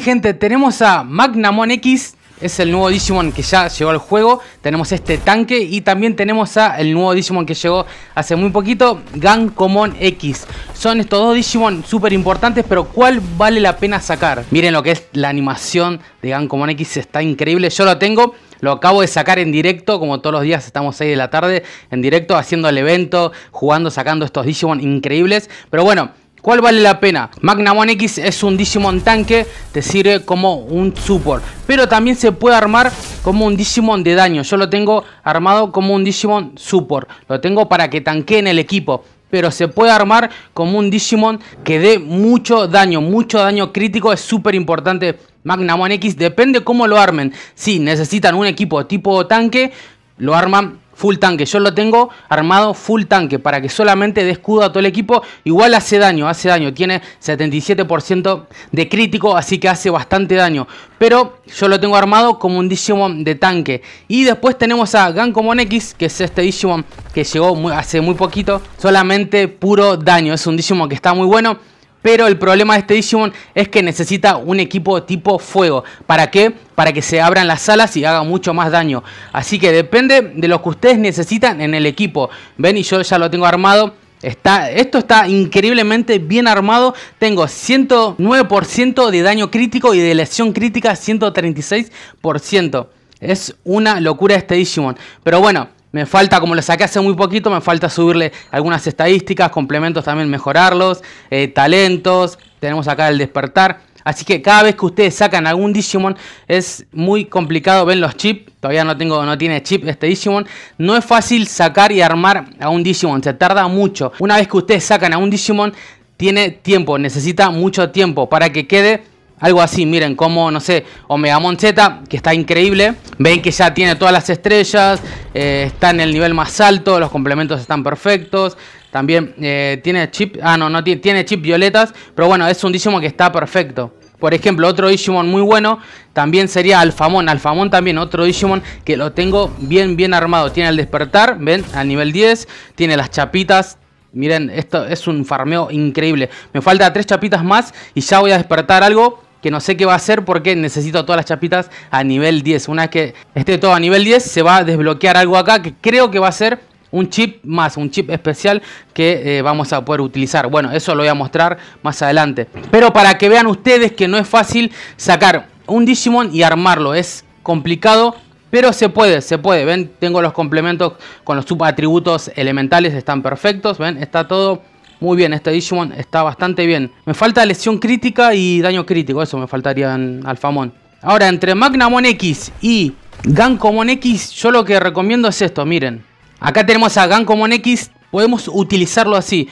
gente, tenemos a Magnamon X. Es el nuevo Digimon que ya llegó al juego. Tenemos este tanque y también tenemos a el nuevo Digimon que llegó hace muy poquito, Gankomon X. Son estos dos Digimon súper importantes, pero ¿cuál vale la pena sacar? Miren lo que es la animación de Gankomon X, está increíble. Yo lo tengo, lo acabo de sacar en directo, como todos los días estamos ahí de la tarde, en directo haciendo el evento, jugando, sacando estos Digimon increíbles. Pero bueno, ¿Cuál vale la pena? Magna One X es un Digimon tanque, te sirve como un support, pero también se puede armar como un Digimon de daño. Yo lo tengo armado como un Digimon support, lo tengo para que tanque en el equipo, pero se puede armar como un Digimon que dé mucho daño, mucho daño crítico, es súper importante Magna One X, depende cómo lo armen. Si necesitan un equipo tipo tanque, lo arman full tanque. Yo lo tengo armado full tanque para que solamente dé escudo a todo el equipo. Igual hace daño, hace daño. Tiene 77% de crítico, así que hace bastante daño. Pero yo lo tengo armado como un Digimon de tanque. Y después tenemos a Gankomon X, que es este Digimon que llegó muy, hace muy poquito. Solamente puro daño. Es un Digimon que está muy bueno. Pero el problema de este Digimon es que necesita un equipo tipo fuego. ¿Para qué? Para que se abran las alas y haga mucho más daño. Así que depende de lo que ustedes necesitan en el equipo. Ven y yo ya lo tengo armado. Está, esto está increíblemente bien armado. Tengo 109% de daño crítico y de lesión crítica 136%. Es una locura este Digimon. Pero bueno, me falta, como lo saqué hace muy poquito, me falta subirle algunas estadísticas, complementos también mejorarlos, eh, talentos, tenemos acá el despertar. Así que cada vez que ustedes sacan algún Digimon es muy complicado, ven los chips, todavía no, tengo, no tiene chip este Digimon. No es fácil sacar y armar a un Digimon, se tarda mucho. Una vez que ustedes sacan a un Digimon, tiene tiempo, necesita mucho tiempo para que quede algo así, miren, como, no sé, Omega Monzeta, que está increíble. Ven que ya tiene todas las estrellas, eh, está en el nivel más alto, los complementos están perfectos. También eh, tiene chip, ah no, no tiene, chip violetas, pero bueno, es un Digimon que está perfecto. Por ejemplo, otro Digimon muy bueno también sería Alfamón. Alfamón también, otro Digimon que lo tengo bien, bien armado. Tiene el despertar, ven, a nivel 10. Tiene las chapitas. Miren, esto es un farmeo increíble. Me falta tres chapitas más y ya voy a despertar algo que no sé qué va a hacer porque necesito todas las chapitas a nivel 10. Una vez que esté todo a nivel 10 se va a desbloquear algo acá que creo que va a ser un chip más, un chip especial que eh, vamos a poder utilizar. Bueno, eso lo voy a mostrar más adelante. Pero para que vean ustedes que no es fácil sacar un Digimon y armarlo, es complicado. Pero se puede, se puede, ven, tengo los complementos con los subatributos elementales, están perfectos, ven, está todo muy bien, este Digimon está bastante bien. Me falta lesión crítica y daño crítico, eso me faltaría en Alfamon. Ahora, entre Magnamon X y Gankomon X, yo lo que recomiendo es esto, miren. Acá tenemos a Gankomon X, podemos utilizarlo así.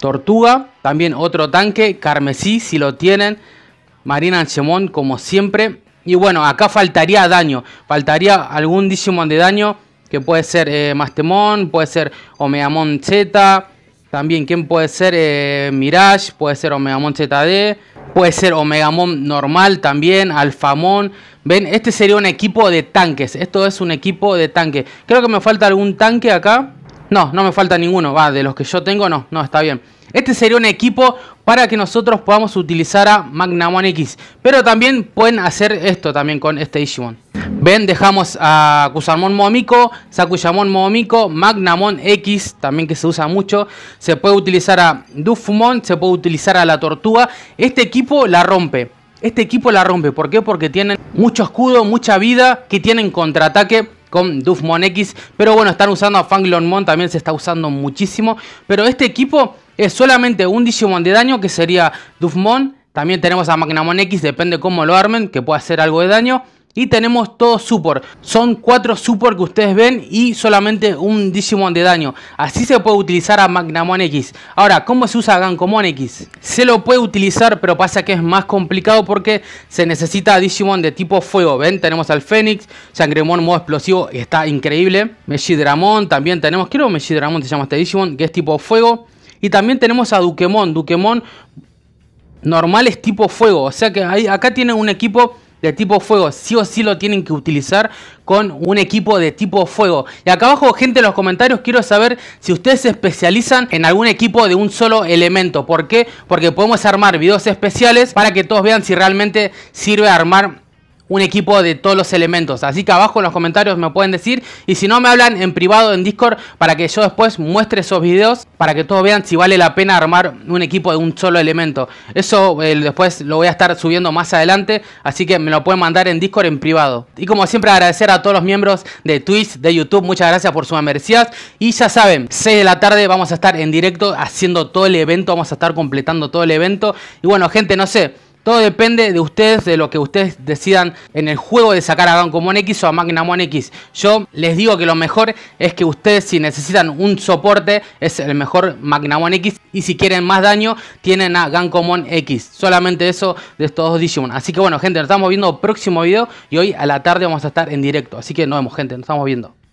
Tortuga, también otro tanque, Carmesí si lo tienen. Marina Angemon como siempre. Y bueno, acá faltaría daño, faltaría algún Digimon de daño que puede ser eh, Mastemon, puede ser Omeamon Z, también, ¿quién puede ser? Eh, Mirage, puede ser Omegamon ZD, puede ser Omegamon normal también, alfamón Ven, este sería un equipo de tanques. Esto es un equipo de tanques Creo que me falta algún tanque acá. No, no me falta ninguno. Va, de los que yo tengo, no, no, está bien. Este sería un equipo para que nosotros podamos utilizar a Magnamon X. Pero también pueden hacer esto también con este Digimon. Ven, dejamos a Kusamon Momiko, Sakuyamon Momiko, Magnamon X, también que se usa mucho. Se puede utilizar a Dufumon, se puede utilizar a la Tortuga. Este equipo la rompe. Este equipo la rompe. ¿Por qué? Porque tienen mucho escudo, mucha vida, que tienen contraataque con Dufmon X. Pero bueno, están usando a Fanglonmon, también se está usando muchísimo. Pero este equipo es solamente un Digimon de daño, que sería Dufmon. También tenemos a Magnamon X, depende cómo lo armen, que puede hacer algo de daño. Y tenemos todo support. Son cuatro support que ustedes ven y solamente un Digimon de daño. Así se puede utilizar a Magnamon X. Ahora, ¿cómo se usa Gankomon X? Se lo puede utilizar, pero pasa que es más complicado porque se necesita Digimon de tipo fuego. ¿Ven? Tenemos al Fénix, Sangremon modo explosivo, está increíble. Mechidramon también tenemos. Creo que Meshidramon se llama este Digimon, que es tipo fuego. Y también tenemos a Duquemon. Duquemon normal es tipo fuego. O sea que acá tienen un equipo de tipo fuego. Sí o sí lo tienen que utilizar con un equipo de tipo fuego. Y acá abajo, gente, en los comentarios quiero saber si ustedes se especializan en algún equipo de un solo elemento. ¿Por qué? Porque podemos armar videos especiales para que todos vean si realmente sirve armar un equipo de todos los elementos. Así que abajo en los comentarios me pueden decir. Y si no, me hablan en privado en Discord para que yo después muestre esos videos. Para que todos vean si vale la pena armar un equipo de un solo elemento. Eso después lo voy a estar subiendo más adelante. Así que me lo pueden mandar en Discord en privado. Y como siempre agradecer a todos los miembros de Twitch, de YouTube. Muchas gracias por su membresías. Y ya saben, 6 de la tarde vamos a estar en directo haciendo todo el evento. Vamos a estar completando todo el evento. Y bueno, gente, no sé. Todo depende de ustedes, de lo que ustedes decidan en el juego de sacar a Banco X o a Magna X. Yo les digo que lo mejor es que ustedes si necesitan un soporte es el mejor Magna X y si quieren más daño tienen a Gankomon X. Solamente eso de estos dos Digimon. Así que bueno gente, nos estamos viendo próximo video y hoy a la tarde vamos a estar en directo. Así que nos vemos gente, nos estamos viendo.